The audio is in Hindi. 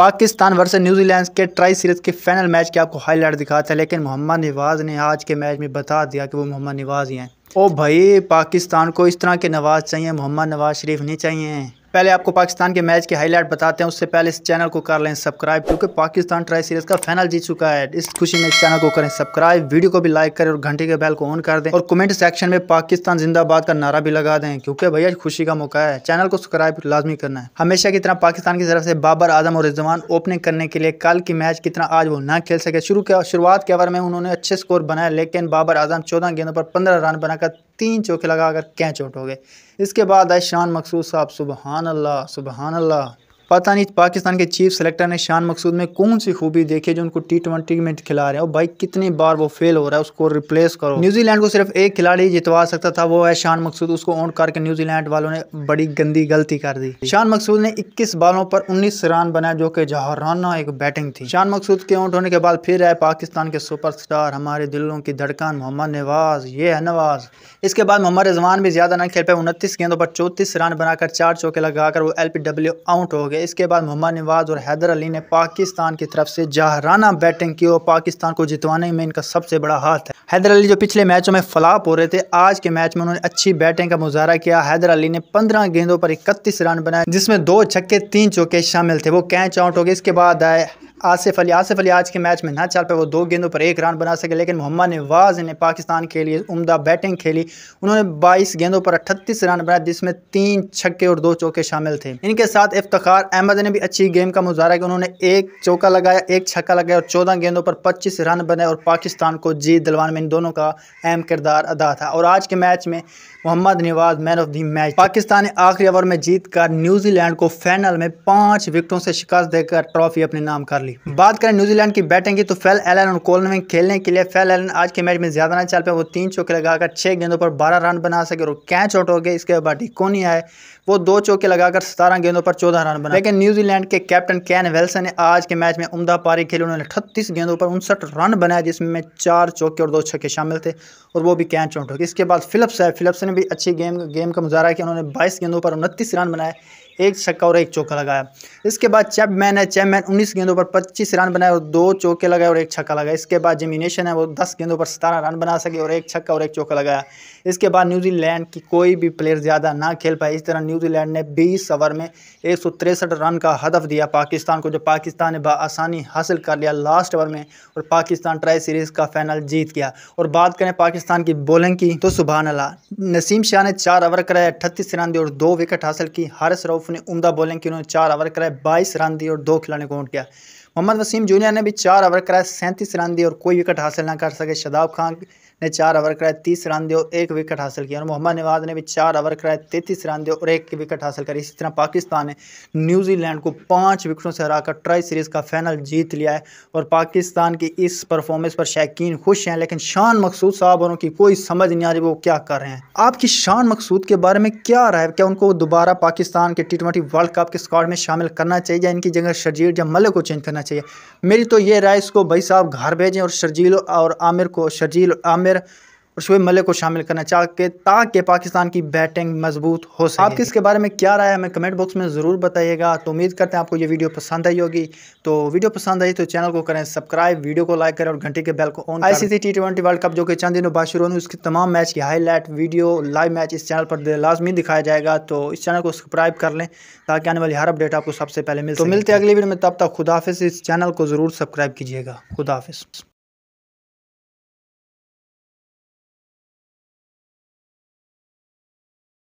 पाकिस्तान वर्सेस न्यूजीलैंड के ट्राई सीरीज़ के फाइनल मैच के आपको हाईलाइट दिखाते हैं लेकिन मोहम्मद नवाज़ ने आज के मैच में बता दिया कि वो मोहम्मद नवाज़ ही हैं ओ भाई पाकिस्तान को इस तरह के नवाज़ चाहिए मोहम्मद नवाज शरीफ नहीं चाहिए पहले आपको पाकिस्तान के मैच के हाईलाइट बताते हैं उससे पहले इस चैनल को कर लें सब्सक्राइब क्योंकि पाकिस्तान ट्राई सीरीज का फाइनल जीत चुका है इस खुशी में इस चैनल को करें सब्सक्राइब वीडियो को भी लाइक करें और घंटे के बैल को ऑन कर दें और कमेंट सेक्शन में पाकिस्तान जिंदाबाद का नारा भी लगा दें क्योंकि भैया खुशी का मौका है चैनल को सब्सक्राइब लाजमी करना है हमेशा की तरह पाकिस्तान की तरफ से बाबर आजम और रिजवान ओपनिंग करने के लिए कल की मैच कितना आज वो ना खेल सके शुरू शुरुआत के ओवर में उन्होंने अच्छे स्कोर बनाया लेकिन बाबर आजम चौदह गेंदों पर पंद्रह रन बनाकर तीन चौके लगा कर कैच आउट हो गए इसके बाद आए शान मकसूद साहब सुबहान अल्लाह सुबहान अल्लाह पता नहीं पाकिस्तान के चीफ सेलेक्टर ने शान मकसूद में कौन सी खूबी देखी जो उनको टी ट्वेंटी में खिला रहे हैं और भाई कितनी बार वो फेल हो रहा है उसको रिप्लेस करो न्यूजीलैंड को सिर्फ एक खिलाड़ी जितवा सकता था वो है शान मकसूद उसको ऑन करके न्यूजीलैंड वालों ने बड़ी गंदी गलती कर दी शान मकसूद ने इक्कीस बालों पर उन्नीस रन बनाया जो कि जहराना एक बैटिंग थी शान मकसूद के आउट होने के बाद फिर है पाकिस्तान के स्टार हमारे दिलों की धड़कन मोहम्मद नवाज ये है नवाज इसके बाद मोहम्मद रिजवान भी ज्यादा न खेल पाए उनतीस गेंदों पर चौतीस रन बनाकर चार चौके लगाकर वो एल आउट हो गए गए इसके बाद मोहम्मद नवाज और हैदर अली ने पाकिस्तान की तरफ से जहराना बैटिंग की और पाकिस्तान को जितवाने में इनका सबसे बड़ा हाथ है हैदर अली जो पिछले मैचों में फलाप हो रहे थे आज के मैच में उन्होंने अच्छी बैटिंग का मुजाहरा किया हैदर अली ने पंद्रह गेंदों पर इकतीस रन बनाए जिसमें दो छक्के तीन चौके शामिल थे वो कैच आउट हो गए इसके बाद आए आसिफ अली आसिफ अली आज के मैच में ना चल पे वो दो गेंदों पर एक रन बना सके लेकिन मोहम्मद नवाज ने पाकिस्तान के लिए उमदा बैटिंग खेली उन्होंने 22 गेंदों पर 38 रन बनाए जिसमें तीन छक्के और दो चौके शामिल थे इनके साथ इफ्तार अहमद ने भी अच्छी गेम का मुजाहरा किया उन्होंने एक चौका लगाया एक छक्का लगाया और चौदह गेंदों पर पच्चीस रन बनाए और पाकिस्तान को जीत दिलवाने में इन दोनों का अहम किरदार अदा था और आज के मैच में Mohammad Nawaz man of the match Pakistan ने आखिरी ओवर में जीत कर न्यूजीलैंड को फाइनल में पाँच विकटों से शिकस्त देकर ट्रॉफी अपने नाम कर ली कोहली बात करें न्यूजीलैंड की बैटिंग की तो फेल एलन और कोलन में खेलने के लिए फेल एलन आज के मैच में ज्यादा ना चल पाए वो तीन चौके लगाकर छह गेंदों पर बारह रन बना सके और कैच आउट हो गए इसके बाद डिकोनी आए वो दो चौके लगाकर सतारह गेंदों पर चौदह रन बना लेकिन न्यूजीलैंड के कैप्टन कैन वेल्सन ने आज के मैच में उमदा पारी खेली उन्होंने अठतीस गेंदों पर उनसठ रन बनाए जिसमें चार चौके और दो छक्के शामिल थे और वो भी कैच आउट हो गए इसके बाद फिलिप्स है फिलिप्स ने भी अच्छी गेम गेम का मुजाहरा किया उन्होंने बाईस गेंदों पर उनतीस रन बनाए एक छक्का और एक चौका लगाया इसके बाद चैपमैन है चैपमैन उन्नीस गेंदों पर पच्चीस रन बनाए और दो चौके लगाए और एक छक्का लगाया इसके बाद जेमिनेशन है वो दस गेंदों पर सतारह रन बना सके और एक छक्का और एक चौका लगाया इसके बाद न्यूजीलैंड की कोई भी प्लेयर ज़्यादा ना खेल पाए इस तरह न्यूजीलैंड ने बीस ओवर में एक रन का हदफ दिया पाकिस्तान को जो पाकिस्तान ने बसानी हासिल कर लिया लास्ट ओवर में और पाकिस्तान ट्राई सीरीज़ का फाइनल जीत गया और बात करें पाकिस्तान की बॉलिंग की तो सुबह अला नसीम शाह ने चार ओवर कराए अट्ठतीस रन दिए और दो विकेट हासिल की हारिस रऊफ ने उमदा बॉलिंग की उन्होंने चार ओवर कराए बाईस रन दिए और दो खिलाड़ियों को आउट किया मोहम्मद वसीम जूनियर ने भी चार ओवर कराए सैंतीस रन दिए और कोई विकेट हासिल ना कर सके शदाब खान ने चार ओवर कराए तीस रन दिए और एक विकेट हासिल किया और मोहम्मद नवाज ने भी चार ओवर कराए तैंतीस रन दिए और एक विकेट हासिल करी इसी तरह पाकिस्तान ने न्यूजीलैंड को पाँच विकेटों से हराकर ट्राई सीरीज़ का फाइनल जीत लिया है और पाकिस्तान की इस परफॉर्मेंस पर शायकीन खुश हैं लेकिन शान मकसूद साहब और उनकी कोई समझ नहीं आ रही वो क्या कर रहे हैं आपकी शान मकसूद के बारे में क्या राय क्या उनको दोबारा पाकिस्तान के टी ट्वेंटी वर्ल्ड कप के स्कॉड में शामिल करना चाहिए या इनकी जगह शर्जील या मलिक को चेंज करना चाहिए मेरी तो ये राय इसको भाई साहब घर भेजें और शर्जील और आमिर को शर्जील आमिर और शुएब मलिक को शामिल करना चाहते ताकि पाकिस्तान की बैटिंग मजबूत हो सके आप इसके बारे में क्या राय है हमें कमेंट बॉक्स में ज़रूर बताइएगा तो उम्मीद करते हैं आपको ये वीडियो पसंद आई होगी तो वीडियो पसंद आई तो चैनल को करें सब्सक्राइब वीडियो को लाइक करें और घंटे के बेल को on I C C T twenty World Cup जो कि चंद दिनों बाद शुरू होने उसकी तमाम मैच की हाईलाइट वीडियो लाइव मैच इस चैनल पर लाजमी दिखाया जाएगा तो इस चैनल को सब्सक्राइब कर लें ताकि आने वाली हर अपडेट आपको सबसे पहले मिले तो मिलते अगली वीडियो में तब तक खुदाफिस इस चैनल को ज़रूर सब्सक्राइब कीजिएगा खुदाफिस